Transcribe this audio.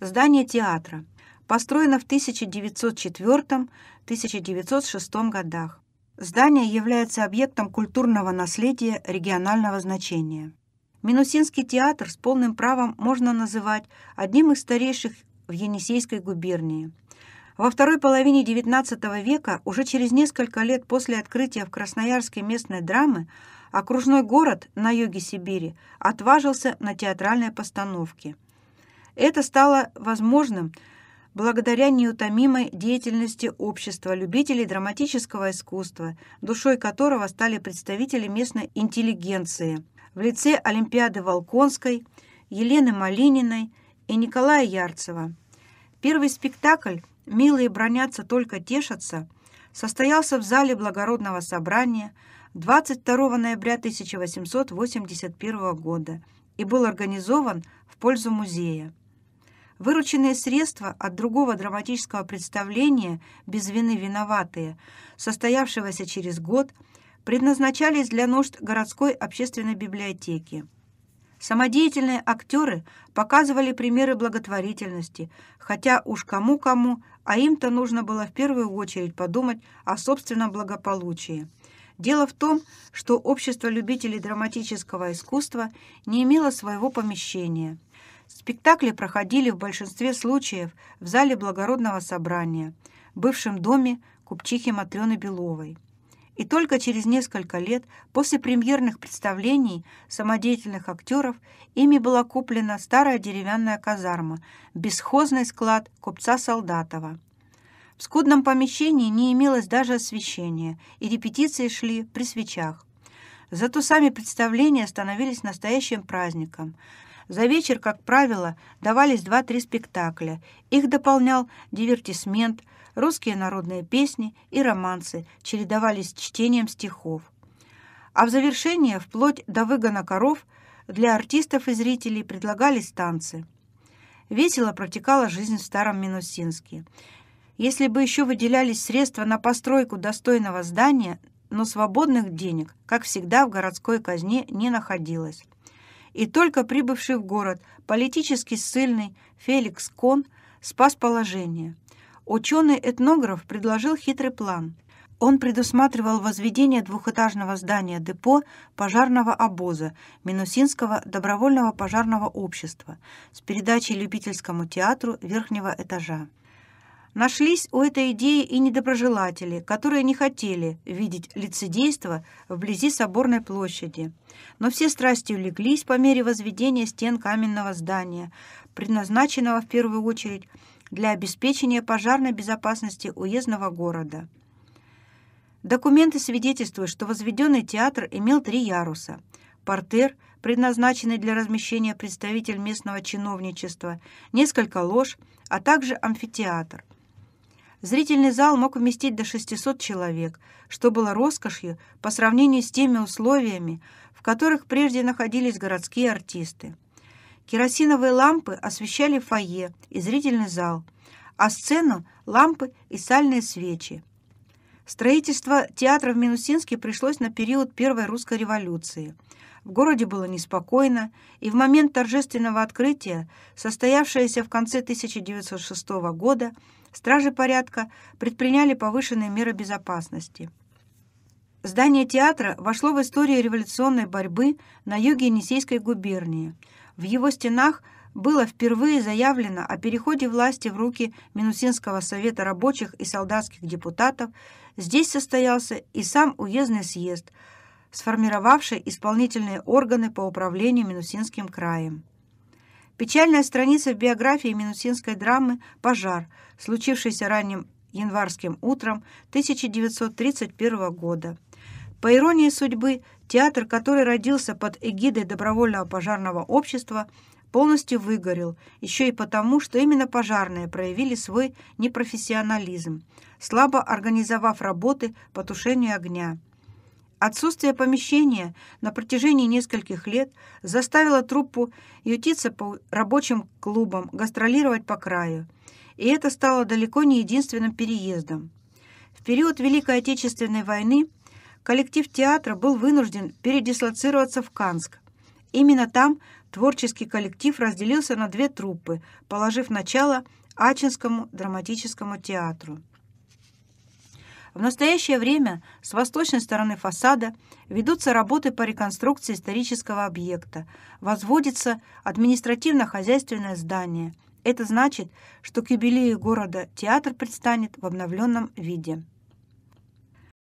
Здание театра. Построено в 1904-1906 годах. Здание является объектом культурного наследия регионального значения. Минусинский театр с полным правом можно называть одним из старейших в Енисейской губернии. Во второй половине XIX века, уже через несколько лет после открытия в Красноярске местной драмы, окружной город на юге Сибири отважился на театральные постановки – это стало возможным благодаря неутомимой деятельности общества любителей драматического искусства, душой которого стали представители местной интеллигенции в лице Олимпиады Волконской, Елены Малининой и Николая Ярцева. Первый спектакль «Милые бронятся, только тешатся» состоялся в зале благородного собрания 22 ноября 1881 года и был организован в пользу музея. Вырученные средства от другого драматического представления «Без вины виноватые», состоявшегося через год, предназначались для нужд городской общественной библиотеки. Самодеятельные актеры показывали примеры благотворительности, хотя уж кому-кому, а им-то нужно было в первую очередь подумать о собственном благополучии. Дело в том, что общество любителей драматического искусства не имело своего помещения – Спектакли проходили в большинстве случаев в зале благородного собрания, бывшем доме купчихи Матрёны Беловой. И только через несколько лет после премьерных представлений самодеятельных актёров ими была куплена старая деревянная казарма, бесхозный склад купца Солдатова. В скудном помещении не имелось даже освещения, и репетиции шли при свечах. Зато сами представления становились настоящим праздником. За вечер, как правило, давались два-три спектакля. Их дополнял дивертисмент, русские народные песни и романсы чередовались с чтением стихов. А в завершение, вплоть до выгона коров, для артистов и зрителей предлагались танцы. Весело протекала жизнь в Старом Минусинске. Если бы еще выделялись средства на постройку достойного здания, но свободных денег, как всегда, в городской казне не находилось и только прибывший в город политически сильный Феликс Кон спас положение. Ученый-этнограф предложил хитрый план. Он предусматривал возведение двухэтажного здания депо пожарного обоза Минусинского добровольного пожарного общества с передачей любительскому театру верхнего этажа. Нашлись у этой идеи и недоброжелатели, которые не хотели видеть лицедейство вблизи Соборной площади. Но все страсти улеглись по мере возведения стен каменного здания, предназначенного в первую очередь для обеспечения пожарной безопасности уездного города. Документы свидетельствуют, что возведенный театр имел три яруса. Портер, предназначенный для размещения представитель местного чиновничества, несколько лож, а также амфитеатр – Зрительный зал мог вместить до 600 человек, что было роскошью по сравнению с теми условиями, в которых прежде находились городские артисты. Керосиновые лампы освещали фойе и зрительный зал, а сцену – лампы и сальные свечи. Строительство театра в Минусинске пришлось на период Первой русской революции. В городе было неспокойно, и в момент торжественного открытия, состоявшееся в конце 1906 года, Стражи порядка предприняли повышенные меры безопасности. Здание театра вошло в историю революционной борьбы на юге Енисейской губернии. В его стенах было впервые заявлено о переходе власти в руки Минусинского совета рабочих и солдатских депутатов. Здесь состоялся и сам уездный съезд, сформировавший исполнительные органы по управлению Минусинским краем. Печальная страница в биографии минусинской драмы «Пожар», случившийся ранним январским утром 1931 года. По иронии судьбы, театр, который родился под эгидой добровольного пожарного общества, полностью выгорел, еще и потому, что именно пожарные проявили свой непрофессионализм, слабо организовав работы по тушению огня. Отсутствие помещения на протяжении нескольких лет заставило труппу ютиться по рабочим клубам, гастролировать по краю. И это стало далеко не единственным переездом. В период Великой Отечественной войны коллектив театра был вынужден передислоцироваться в Канск. Именно там творческий коллектив разделился на две труппы, положив начало Ачинскому драматическому театру. В настоящее время с восточной стороны фасада ведутся работы по реконструкции исторического объекта. Возводится административно-хозяйственное здание. Это значит, что к юбилею города театр предстанет в обновленном виде.